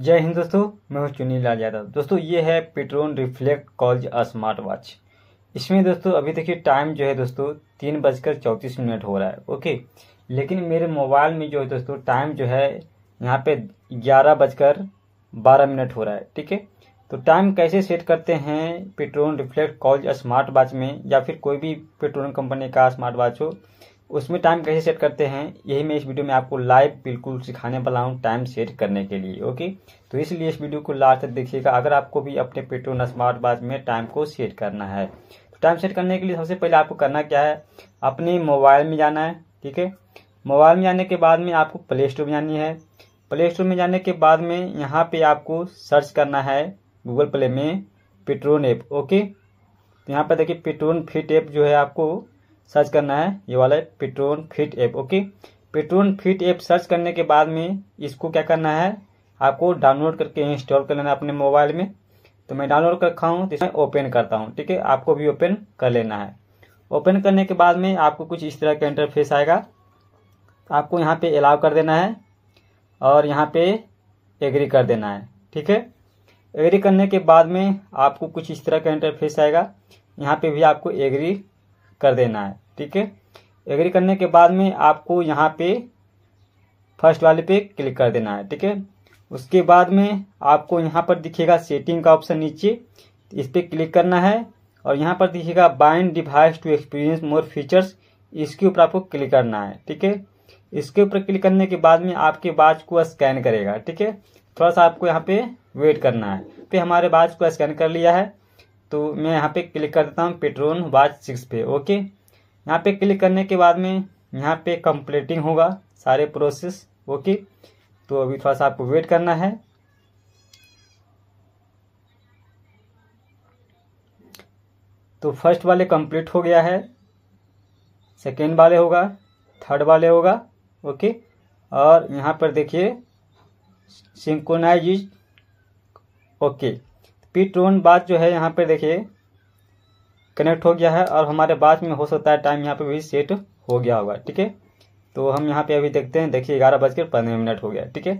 जय हिंद दोस्तों मैं हूं चुनील लाल यादव दोस्तों ये है pTron Reflect Calls smart watch इसमें दोस्तों अभी देखिए टाइम जो है दोस्तों तीन बजकर चौंतीस मिनट हो रहा है ओके लेकिन मेरे मोबाइल में जो है दोस्तों टाइम जो है यहाँ पे ग्यारह बजकर बारह मिनट हो रहा है ठीक है तो टाइम कैसे सेट करते हैं pTron Reflect Calls smart watch में या फिर कोई भी पेट्रोन कंपनी का स्मार्ट वॉच हो उसमें टाइम कैसे सेट करते हैं यही मैं इस वीडियो में आपको लाइव बिल्कुल सिखाने वाला हूँ टाइम सेट करने के लिए ओके तो इसलिए इस वीडियो को लास्ट तक देखिएगा अगर आपको भी अपने पेट्रोन स्मार्ट वॉच में टाइम को सेट करना है तो टाइम सेट करने के लिए सबसे पहले आपको करना क्या है अपने मोबाइल में जाना है ठीक है मोबाइल में जाने के बाद में आपको प्ले स्टोर में जानी है प्ले स्टोर में जाने के बाद में यहाँ पे आपको सर्च करना है गूगल प्ले में पेट्रोन ऐप ओके तो यहाँ पर देखिए पेट्रोन फिट ऐप जो है आपको सर्च करना है ये वाला है pTron Fit app okay pTron Fit app search करने के बाद में इसको क्या करना है आपको डाउनलोड करके इंस्टॉल कर लेना अपने मोबाइल में तो मैं डाउनलोड कर रखा हूँ तो इसमें ओपन करता हूँ ठीक है आपको भी ओपन कर लेना है ओपन करने के बाद में आपको कुछ इस तरह का इंटरफेस आएगा तो आपको यहाँ पे अलाउ कर देना है और यहाँ पे एग्री कर देना है ठीक है एग्री करने के बाद में आपको कुछ इस तरह का इंटरफेस आएगा यहाँ पे भी आपको एग्री कर देना है ठीक है एग्री करने के बाद में आपको यहाँ पे फर्स्ट वाले पे क्लिक कर देना है ठीक है उसके बाद में आपको यहाँ पर दिखेगा सेटिंग का ऑप्शन नीचे इस पर क्लिक करना है और यहाँ पर दिखेगा bind device to experience more features इसके ऊपर आपको क्लिक करना है ठीक है इसके ऊपर क्लिक करने के बाद में आपके बाज को स्कैन करेगा ठीक है थोड़ा सा आपको यहाँ पे वेट करना है पे हमारे बाज को स्कैन कर लिया है तो मैं यहाँ पे क्लिक कर देता हूँ पेट्रोन वाच सिक्स पे ओके यहाँ पे क्लिक करने के बाद में यहाँ पे कंप्लीटिंग होगा सारे प्रोसेस ओके तो अभी थोड़ा सा आपको वेट करना है तो फर्स्ट वाले कंप्लीट हो गया है सेकेंड वाले होगा थर्ड वाले होगा ओके और यहाँ पर देखिए सिंकोनाइज ओके पी टोन बाद जो है यहाँ पर देखिए कनेक्ट हो गया है और हमारे बाद में हो सकता है टाइम यहाँ पे भी सेट हो गया होगा ठीक है तो हम यहाँ पे अभी देखते हैं देखिए ग्यारह बज के पंद्रह मिनट हो गया ठीक है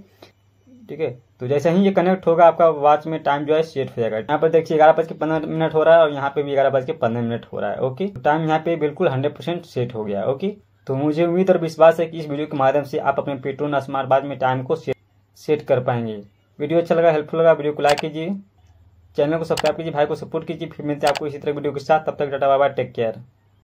ठीक है तो जैसे ही ये कनेक्ट होगा आपका वॉच में टाइम जो है सेट हो जाएगा यहाँ पर देखिए ग्यारह बज के पंद्रह मिनट हो रहा है और यहाँ पे भी ग्यारह बज के पंद्रह मिनट हो रहा है ओके टाइम तो यहाँ पे बिल्कुल हंड्रेड परसेंट सेट हो गया है ओके तो मुझे उम्मीद और विश्वास है कि इस वीडियो के माध्यम से आप अपने पेट्रोन स्मार्ट वाच में टाइम को सेट कर पाएंगे वीडियो अच्छा लगा हेल्पफुल लगा वीडियो को लाइक कीजिए चैनल को सब्सक्राइब कीजिए भाई को सपोर्ट कीजिए फिर मिलते हैं आपको इसी तरह वीडियो के साथ तब तक डाटा बाबा टेक केयर